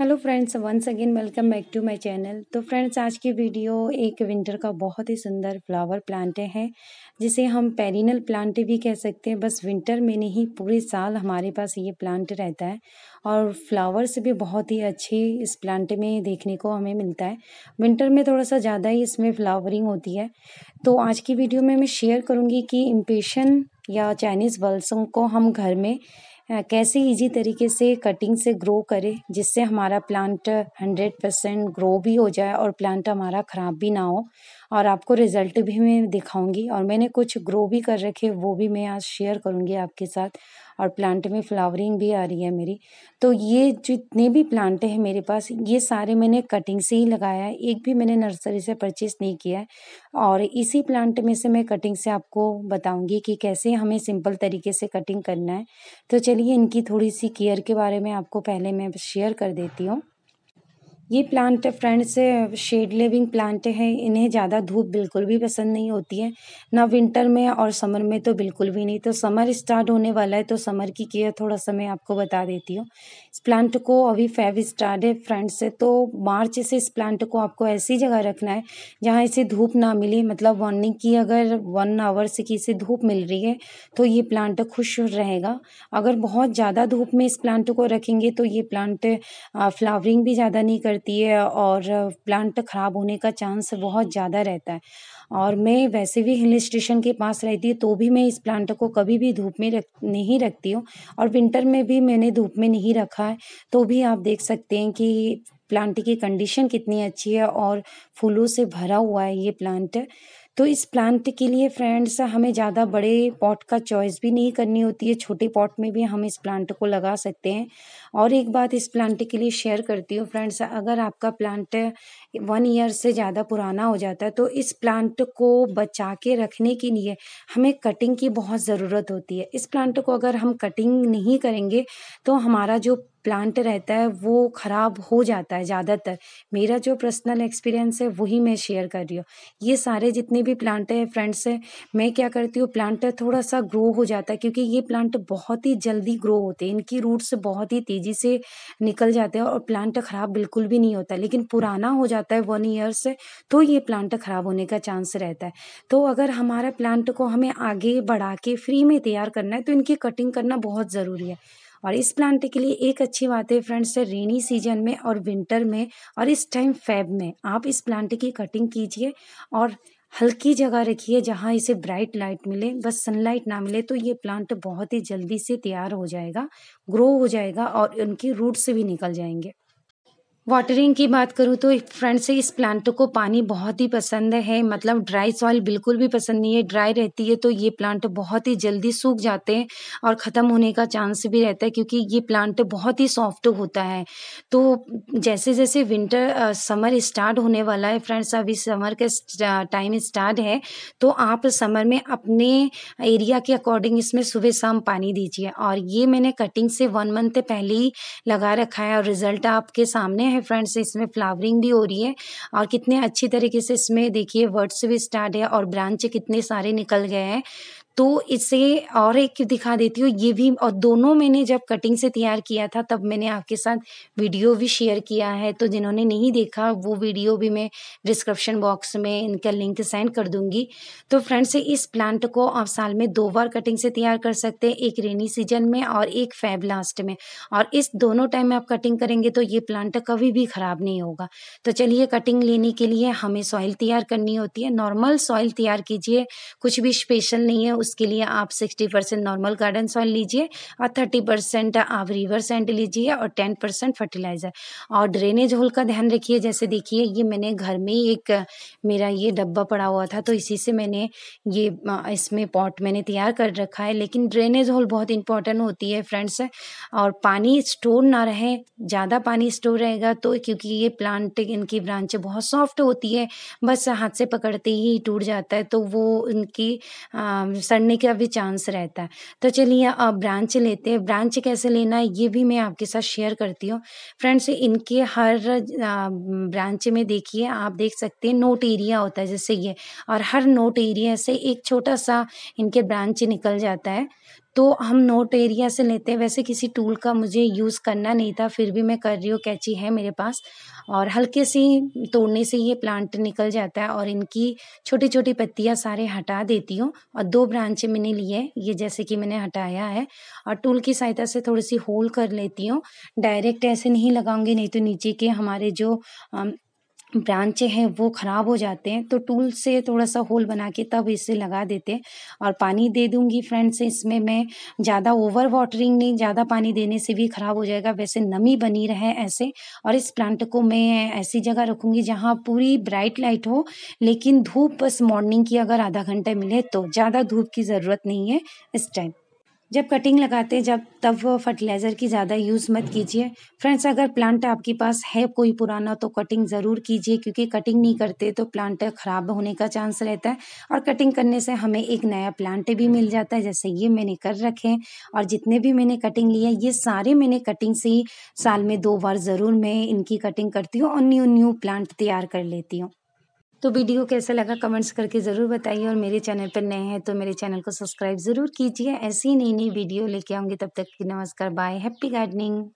hello friends once again welcome back to my channel तो friends आज की video एक विंटर का बहुत ही सुंदर फ्लावर प्लांट है जिसे हम पेरिनल प्लांट भी कह सकते हैं बस विंटर में नहीं पूरे साल हमारे पास ये प्लांट रहता है और फ्लावर्स भी बहुत ही अच्छे इस प्लांट में देखने को हमें मिलता है विंटर में थोड़ा सा ज़्यादा ही इसमें फ्लावरिंग होती है तो आज की वीडियो में मैं शेयर करूँगी कि इम्पेशन या चाइनीज़ बल्सम को हम घर में कैसे इजी तरीके से कटिंग से ग्रो करें जिससे हमारा प्लांट हंड्रेड परसेंट ग्रो भी हो जाए और प्लांट हमारा ख़राब भी ना हो और आपको रिज़ल्ट भी मैं दिखाऊँगी और मैंने कुछ ग्रो भी कर रखे वो भी मैं आज शेयर करूँगी आपके साथ और प्लांट में फ्लावरिंग भी आ रही है मेरी तो ये जितने भी प्लांट हैं मेरे पास ये सारे मैंने कटिंग से ही लगाया है एक भी मैंने नर्सरी से परचेज़ नहीं किया है और इसी प्लांट में से मैं कटिंग से आपको बताऊँगी कि कैसे हमें सिंपल तरीके से कटिंग करना है तो चलिए इनकी थोड़ी सी केयर के बारे में आपको पहले मैं शेयर कर देती हूँ ये plant friends shade living plant है इन्हें ज़्यादा धूप बिल्कुल भी पसंद नहीं होती है ना विंटर में और समर में तो बिल्कुल भी नहीं तो समर स्टार्ट होने वाला है तो समर की केयर थोड़ा सा मैं आपको बता देती हूँ इस प्लांट को अभी फेव स्टार्ट है फ्रेंड्स तो मार्च से इस प्लांट को आपको ऐसी जगह रखना है जहाँ इसे धूप ना मिले मतलब वार्निंग की अगर वन आवर से कि इसे धूप मिल रही है तो ये प्लांट खुश रहेगा अगर बहुत ज़्यादा धूप में इस प्लांट को रखेंगे तो ये प्लांट फ्लावरिंग भी ज़्यादा नहीं कर करती है और प्लांट खराब होने का चांस बहुत ज़्यादा रहता है और मैं वैसे भी हिल स्टेशन के पास रहती हूँ तो भी मैं इस प्लांट को कभी भी धूप में रख नहीं रखती हूँ और विंटर में भी मैंने धूप में नहीं रखा है तो भी आप देख सकते हैं कि प्लांट की कंडीशन कितनी अच्छी है और फूलों से भरा हुआ है ये प्लांट तो इस प्लांट के लिए फ्रेंड्स हमें ज़्यादा बड़े पॉट का चॉइस भी नहीं करनी होती है छोटे पॉट में भी हम इस प्लांट को लगा सकते हैं और एक बात इस प्लांट के लिए शेयर करती हूँ फ्रेंड्स अगर आपका प्लांट वन ईयर से ज़्यादा पुराना हो जाता है तो इस प्लांट को बचा के रखने के लिए हमें कटिंग की बहुत ज़रूरत होती है इस प्लांट को अगर हम कटिंग नहीं करेंगे तो हमारा जो प्लांट रहता है वो ख़राब हो जाता है ज़्यादातर मेरा जो पर्सनल एक्सपीरियंस है वही मैं शेयर कर रही हूँ ये सारे जितने भी प्लांट हैं फ्रेंड्स हैं मैं क्या करती हूँ प्लांट थोड़ा सा ग्रो हो जाता है क्योंकि ये प्लांट बहुत ही जल्दी ग्रो होते हैं इनकी रूट्स बहुत ही तेज़ी से निकल जाते हैं और प्लांट ख़राब बिल्कुल भी नहीं होता लेकिन पुराना हो जाता है वन ईयर से तो ये प्लांट ख़राब होने का चांस रहता है तो अगर हमारा प्लांट को हमें आगे बढ़ा के फ्री में तैयार करना है तो इनकी कटिंग करना बहुत ज़रूरी है और इस प्लांट के लिए एक अच्छी बात है फ्रेंड्स रेनी सीजन में और विंटर में और इस टाइम फेब में आप इस प्लांट की कटिंग कीजिए और हल्की जगह रखिए जहाँ इसे ब्राइट लाइट मिले बस सनलाइट ना मिले तो ये प्लांट बहुत ही जल्दी से तैयार हो जाएगा ग्रो हो जाएगा और उनकी रूट्स भी निकल जाएंगे वाटरिंग की बात करूँ तो फ्रेंड से इस प्लांट को पानी बहुत ही पसंद है मतलब ड्राई सॉइल बिल्कुल भी पसंद नहीं है ड्राई रहती है तो ये प्लांट बहुत ही जल्दी सूख जाते हैं और ख़त्म होने का चांस भी रहता है क्योंकि ये प्लांट बहुत ही सॉफ्ट होता है तो जैसे जैसे विंटर समर स्टार्ट होने वाला है फ्रेंड्स अभी समर के टाइम स्टार्ट है तो आप समर में अपने एरिया के अकॉर्डिंग इसमें सुबह शाम पानी दीजिए और ये मैंने कटिंग से वन मंथ पहले ही लगा रखा है और रिजल्ट आपके सामने है हैं फ्रेंड्स इसमें फ्लावरिंग भी हो रही है और कितने अच्छी तरीके से इसमें देखिए वर्ड्स भी स्टार्ट है और ब्रांच कितने सारे निकल गए हैं तो इसे और एक दिखा देती हूँ ये भी और दोनों मैंने जब कटिंग से तैयार किया था तब मैंने आपके साथ वीडियो भी शेयर किया है तो जिन्होंने नहीं देखा वो वीडियो भी मैं डिस्क्रिप्शन बॉक्स में इनका लिंक सेंड कर दूंगी तो फ्रेंड्स इस प्लांट को आप साल में दो बार कटिंग से तैयार कर सकते हैं एक रेनी सीजन में और एक फैब लास्ट में और इस दोनों टाइम में आप कटिंग करेंगे तो ये प्लांट कभी भी ख़राब नहीं होगा तो चलिए कटिंग लेने के लिए हमें सॉइल तैयार करनी होती है नॉर्मल सॉइल तैयार कीजिए कुछ भी स्पेशल नहीं है उस उसके लिए आप sixty percent normal garden soil लीजिए और थर्टी परसेंट आप रिवर सेंट लीजिए और टेन परसेंट फर्टिलाइज़र और ड्रेनेज होल का ध्यान रखिए जैसे देखिए ये मैंने घर में ही एक मेरा ये डब्बा पड़ा हुआ था तो इसी से मैंने ये इसमें पॉट मैंने तैयार कर रखा है लेकिन ड्रेनेज होल बहुत इंपॉर्टेंट होती है फ्रेंड्स और पानी स्टोर ना रहे ज़्यादा पानी स्टोर रहेगा तो क्योंकि ये प्लांट इनकी ब्रांचें बहुत सॉफ्ट होती है बस हाथ से पकड़ते ही टूट जाता है तो वो इनकी आ, करने का भी चांस रहता है तो चलिए आप ब्रांच लेते हैं ब्रांच कैसे लेना है ये भी मैं आपके साथ शेयर करती हूँ फ्रेंड्स इनके हर ब्रांच में देखिए आप देख सकते हैं नोट एरिया होता है जैसे ये और हर नोट एरिया से एक छोटा सा इनके ब्रांच निकल जाता है तो हम नोट एरिया से लेते हैं वैसे किसी टूल का मुझे यूज़ करना नहीं था फिर भी मैं कर रही हूँ कैची है मेरे पास और हल्के से तोड़ने से ये प्लांट निकल जाता है और इनकी छोटी छोटी पत्तियाँ सारे हटा देती हूँ और दो ब्रांच मैंने लिए ये जैसे कि मैंने हटाया है और टूल की सहायता से थोड़ी सी होल कर लेती हूँ डायरेक्ट ऐसे नहीं लगाऊंगी नहीं तो नीचे के हमारे जो ब्रांचें हैं वो ख़राब हो जाते हैं तो टूल से थोड़ा सा होल बना के तब इसे लगा देते हैं और पानी दे दूँगी फ्रेंड्स इसमें मैं ज़्यादा ओवर वाटरिंग नहीं ज़्यादा पानी देने से भी ख़राब हो जाएगा वैसे नमी बनी रहे ऐसे और इस प्लांट को मैं ऐसी जगह रखूँगी जहाँ पूरी ब्राइट लाइट हो लेकिन धूप बस मॉर्निंग की अगर आधा घंटे मिले तो ज़्यादा धूप की ज़रूरत नहीं है इस टाइम जब कटिंग लगाते हैं जब तब फर्टिलाइज़र की ज़्यादा यूज़ मत कीजिए फ्रेंड्स अगर प्लांट आपके पास है कोई पुराना तो कटिंग ज़रूर कीजिए क्योंकि कटिंग नहीं करते तो प्लांट ख़राब होने का चांस रहता है और कटिंग करने से हमें एक नया प्लांट भी मिल जाता है जैसे ये मैंने कर रखे हैं और जितने भी मैंने कटिंग लिया ये सारे मैंने कटिंग से ही साल में दो बार ज़रूर मैं इनकी कटिंग करती हूँ और न्यू न्यू प्लांट तैयार कर लेती हूँ तो वीडियो कैसा लगा कमेंट्स करके ज़रूर बताइए और मेरे चैनल पर नए हैं तो मेरे चैनल को सब्सक्राइब ज़रूर कीजिए ऐसी नई नई वीडियो लेके आऊँगी तब तक की नमस्कार बाय हैप्पी गार्डनिंग